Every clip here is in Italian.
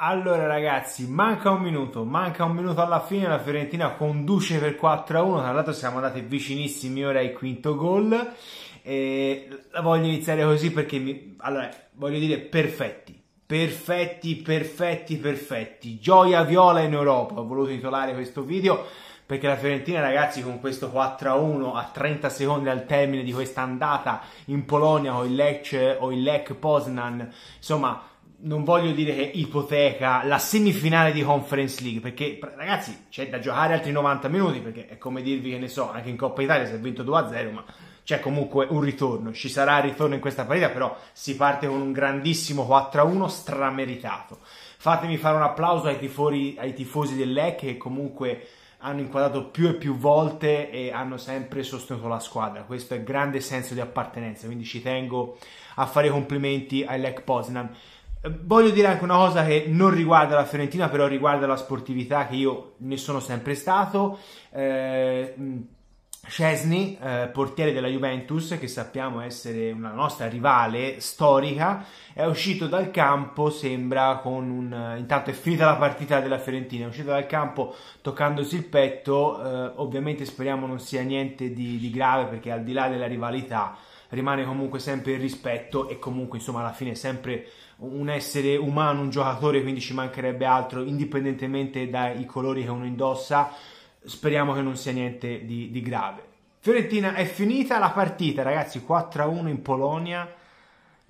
Allora ragazzi, manca un minuto, manca un minuto alla fine, la Fiorentina conduce per 4-1, tra l'altro siamo andati vicinissimi ora ai quinto gol, e la voglio iniziare così perché, mi... allora, voglio dire perfetti, perfetti, perfetti, perfetti, gioia viola in Europa, ho voluto titolare questo video perché la Fiorentina ragazzi con questo 4-1 a 30 secondi al termine di questa andata in Polonia o il Lech, o il Lech Poznan, insomma non voglio dire che ipoteca la semifinale di Conference League, perché ragazzi c'è da giocare altri 90 minuti, perché è come dirvi che ne so, anche in Coppa Italia si è vinto 2-0, ma c'è comunque un ritorno, ci sarà il ritorno in questa partita, però si parte con un grandissimo 4-1 strameritato. Fatemi fare un applauso ai, tifori, ai tifosi dell'EC che comunque hanno inquadrato più e più volte e hanno sempre sostenuto la squadra. Questo è grande senso di appartenenza, quindi ci tengo a fare i complimenti ai all'EC Poznan eh, voglio dire anche una cosa che non riguarda la Fiorentina, però riguarda la sportività che io ne sono sempre stato. Eh, mm, Cesny, eh, portiere della Juventus, che sappiamo essere una nostra rivale storica, è uscito dal campo, sembra con un... Eh, intanto è finita la partita della Fiorentina, è uscito dal campo toccandosi il petto, eh, ovviamente speriamo non sia niente di, di grave perché al di là della rivalità rimane comunque sempre il rispetto e comunque insomma alla fine è sempre un essere umano, un giocatore, quindi ci mancherebbe altro indipendentemente dai colori che uno indossa. Speriamo che non sia niente di, di grave. Fiorentina è finita la partita, ragazzi, 4-1 in Polonia.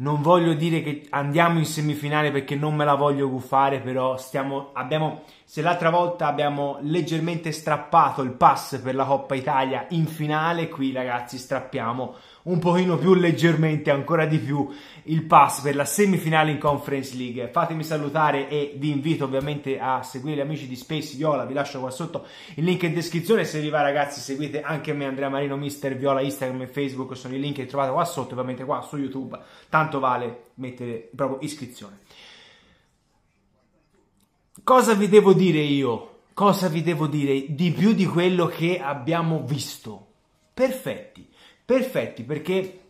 Non voglio dire che andiamo in semifinale perché non me la voglio guffare, però stiamo, abbiamo, se l'altra volta abbiamo leggermente strappato il pass per la Coppa Italia in finale, qui ragazzi strappiamo un pochino più leggermente, ancora di più, il pass per la semifinale in Conference League. Fatemi salutare e vi invito ovviamente a seguire gli amici di Space Viola, vi lascio qua sotto il link in descrizione, se vi va ragazzi seguite anche me Andrea Marino, Mister Viola, Instagram e Facebook, sono i link che trovate qua sotto, ovviamente qua su YouTube. Tanto tanto vale mettere proprio iscrizione. Cosa vi devo dire io? Cosa vi devo dire di più di quello che abbiamo visto? Perfetti, perfetti perché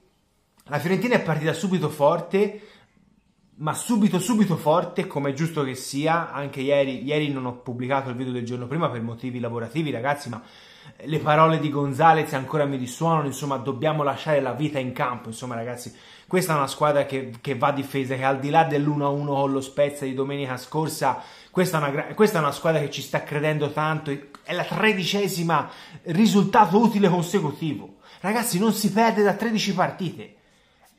la Fiorentina è partita subito forte, ma subito subito forte come è giusto che sia, anche ieri, ieri non ho pubblicato il video del giorno prima per motivi lavorativi ragazzi, ma le parole di Gonzalez ancora mi risuonano, insomma dobbiamo lasciare la vita in campo, insomma ragazzi questa è una squadra che, che va difesa, che al di là dell'1-1 con lo Spezia di domenica scorsa, questa è, una, questa è una squadra che ci sta credendo tanto, è la tredicesima risultato utile consecutivo, ragazzi non si perde da 13 partite,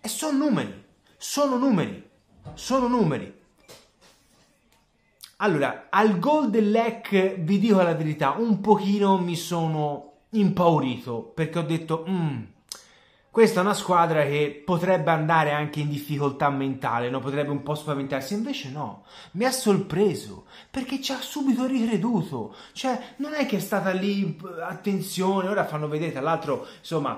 e sono numeri, sono numeri, sono numeri, allora, al gol dell'EC vi dico la verità, un pochino mi sono impaurito perché ho detto, mm, questa è una squadra che potrebbe andare anche in difficoltà mentale, no? potrebbe un po' spaventarsi, invece no, mi ha sorpreso perché ci ha subito ricreduto, cioè non è che è stata lì, attenzione, ora fanno vedere, tra l'altro, insomma,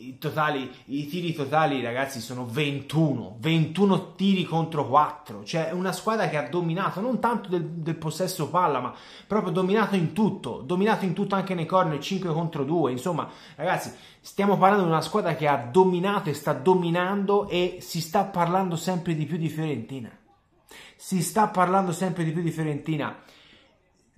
i, totali, i tiri totali, ragazzi, sono 21. 21 tiri contro 4. Cioè, una squadra che ha dominato non tanto del, del possesso palla, ma proprio dominato in tutto. Dominato in tutto anche nei corner 5 contro 2. Insomma, ragazzi, stiamo parlando di una squadra che ha dominato e sta dominando e si sta parlando sempre di più di Fiorentina. Si sta parlando sempre di più di Fiorentina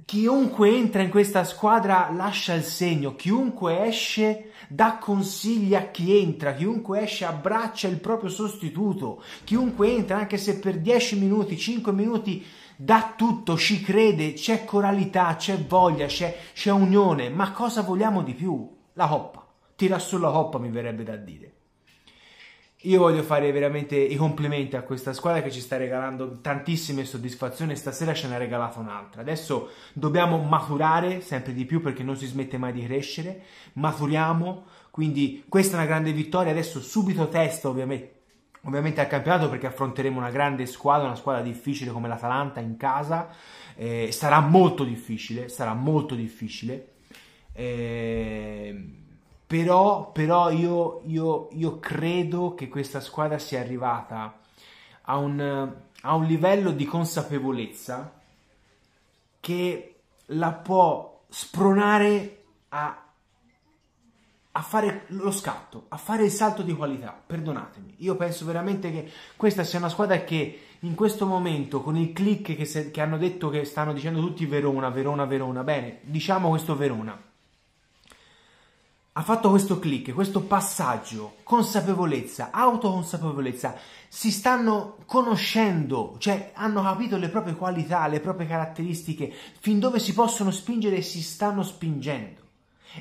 Chiunque entra in questa squadra lascia il segno, chiunque esce dà consigli a chi entra, chiunque esce abbraccia il proprio sostituto, chiunque entra anche se per 10 minuti, 5 minuti dà tutto, ci crede, c'è coralità, c'è voglia, c'è, unione, ma cosa vogliamo di più? La coppa, tira sulla coppa mi verrebbe da dire. Io voglio fare veramente i complimenti a questa squadra che ci sta regalando tantissime soddisfazioni. Stasera ce ne ha regalata un'altra. Adesso dobbiamo maturare sempre di più perché non si smette mai di crescere. Maturiamo, quindi questa è una grande vittoria. Adesso subito testa ovviamente, ovviamente al campionato perché affronteremo una grande squadra, una squadra difficile come l'Atalanta in casa. Eh, sarà molto difficile, sarà molto difficile. Eh, però, però io, io, io, credo che questa squadra sia arrivata a un, a un livello di consapevolezza che la può spronare a, a, fare lo scatto, a fare il salto di qualità. Perdonatemi, io penso veramente che questa sia una squadra che in questo momento, con il click che, se, che hanno detto che stanno dicendo tutti Verona, Verona, Verona, bene, diciamo questo Verona ha fatto questo click, questo passaggio, consapevolezza, autoconsapevolezza, si stanno conoscendo, cioè hanno capito le proprie qualità, le proprie caratteristiche, fin dove si possono spingere si stanno spingendo.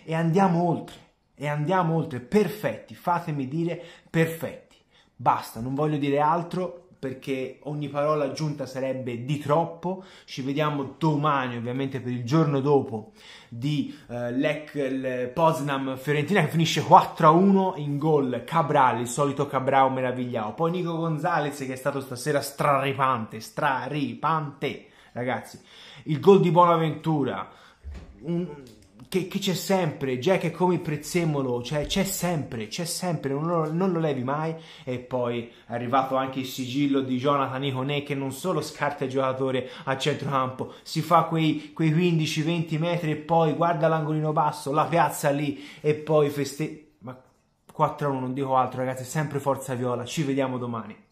E andiamo oltre, e andiamo oltre, perfetti, fatemi dire perfetti. Basta, non voglio dire altro, perché ogni parola aggiunta sarebbe di troppo. Ci vediamo domani, ovviamente per il giorno dopo di eh, Lec Poznam Fiorentina che finisce 4-1 in gol Cabral, il solito Cabral meravigliao. Poi Nico Gonzalez che è stato stasera straripante, straripante, ragazzi. Il gol di Bonaventura un che, che c'è sempre, Jack è come il prezzemolo, cioè c'è sempre, c'è sempre, non lo, non lo, levi mai. E poi è arrivato anche il sigillo di Jonathan Iconé che non solo scarta il giocatore a centrocampo, si fa quei, quei 15-20 metri e poi guarda l'angolino basso, la piazza lì e poi festeggia. Ma 4-1, non dico altro ragazzi, sempre forza viola, ci vediamo domani.